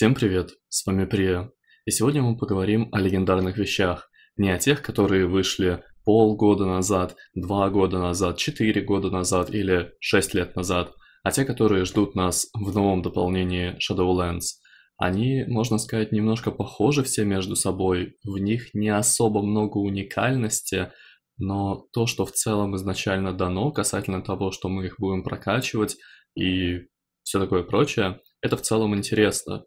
Всем привет, с вами Прия, и сегодня мы поговорим о легендарных вещах, не о тех, которые вышли полгода назад, два года назад, четыре года назад или шесть лет назад, а те, которые ждут нас в новом дополнении Shadowlands. Они, можно сказать, немножко похожи все между собой, в них не особо много уникальности, но то, что в целом изначально дано касательно того, что мы их будем прокачивать и все такое прочее, это в целом интересно.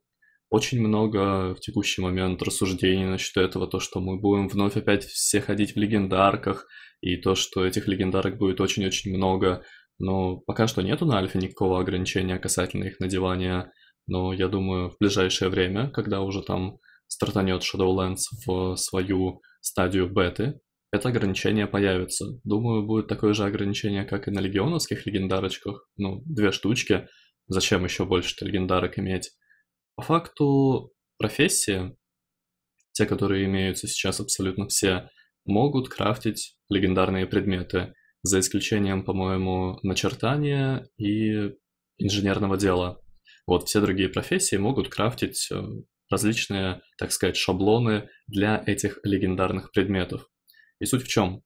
Очень много в текущий момент рассуждений насчет этого, то, что мы будем вновь опять все ходить в легендарках, и то, что этих легендарок будет очень-очень много. Но пока что нету на Альфе никакого ограничения касательно их надевания. Но я думаю, в ближайшее время, когда уже там стартанет Shadowlands в свою стадию беты, это ограничение появится. Думаю, будет такое же ограничение, как и на легионовских легендарочках. Ну, две штучки. Зачем еще больше легендарок иметь? По факту профессии, те, которые имеются сейчас абсолютно все, могут крафтить легендарные предметы, за исключением, по-моему, начертания и инженерного дела. Вот все другие профессии могут крафтить э, различные, так сказать, шаблоны для этих легендарных предметов. И суть в чем?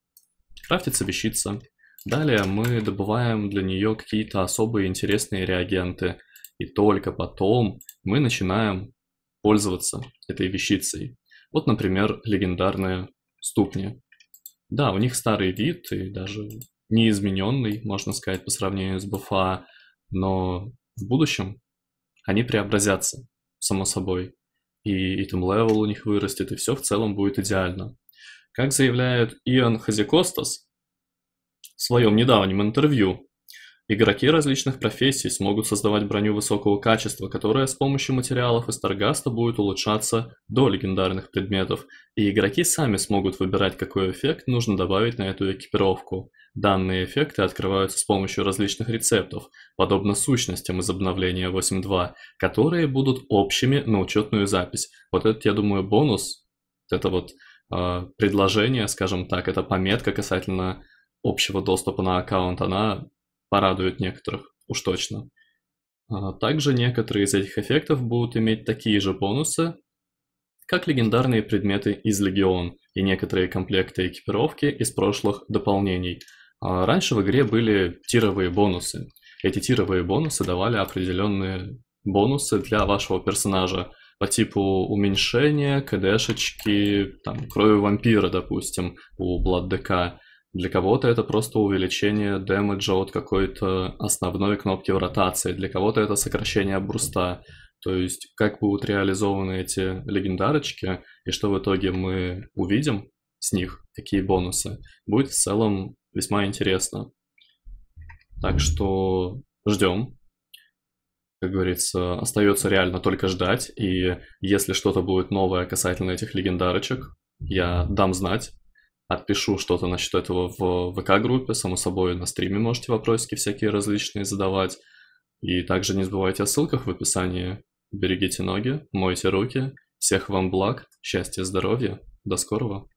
Крафтится вещица. Далее мы добываем для нее какие-то особые интересные реагенты. И только потом мы начинаем пользоваться этой вещицей. Вот, например, легендарные ступни. Да, у них старый вид и даже неизмененный, можно сказать, по сравнению с БФА, но в будущем они преобразятся, само собой. И item левел у них вырастет, и все в целом будет идеально. Как заявляет Иоанн Хазикостас в своем недавнем интервью, Игроки различных профессий смогут создавать броню высокого качества, которая с помощью материалов из Таргаста будет улучшаться до легендарных предметов, и игроки сами смогут выбирать, какой эффект нужно добавить на эту экипировку. Данные эффекты открываются с помощью различных рецептов, подобно сущностям из обновления 8.2, которые будут общими на учетную запись. Вот этот, я думаю, бонус, это вот э, предложение, скажем так, это пометка касательно общего доступа на аккаунт, она порадует некоторых, уж точно. А, также некоторые из этих эффектов будут иметь такие же бонусы, как легендарные предметы из Легион и некоторые комплекты экипировки из прошлых дополнений. А, раньше в игре были тировые бонусы. Эти тировые бонусы давали определенные бонусы для вашего персонажа по типу уменьшения, кдшечки там, крови вампира, допустим, у Blood для кого-то это просто увеличение дэмэджа от какой-то основной кнопки в ротации, для кого-то это сокращение бруста. То есть как будут реализованы эти легендарочки и что в итоге мы увидим с них, какие бонусы, будет в целом весьма интересно. Так что ждем. Как говорится, остается реально только ждать. И если что-то будет новое касательно этих легендарочек, я дам знать отпишу что-то насчет этого в ВК-группе, само собой на стриме можете вопросики всякие различные задавать. И также не забывайте о ссылках в описании. Берегите ноги, мойте руки. Всех вам благ, счастья, здоровья. До скорого.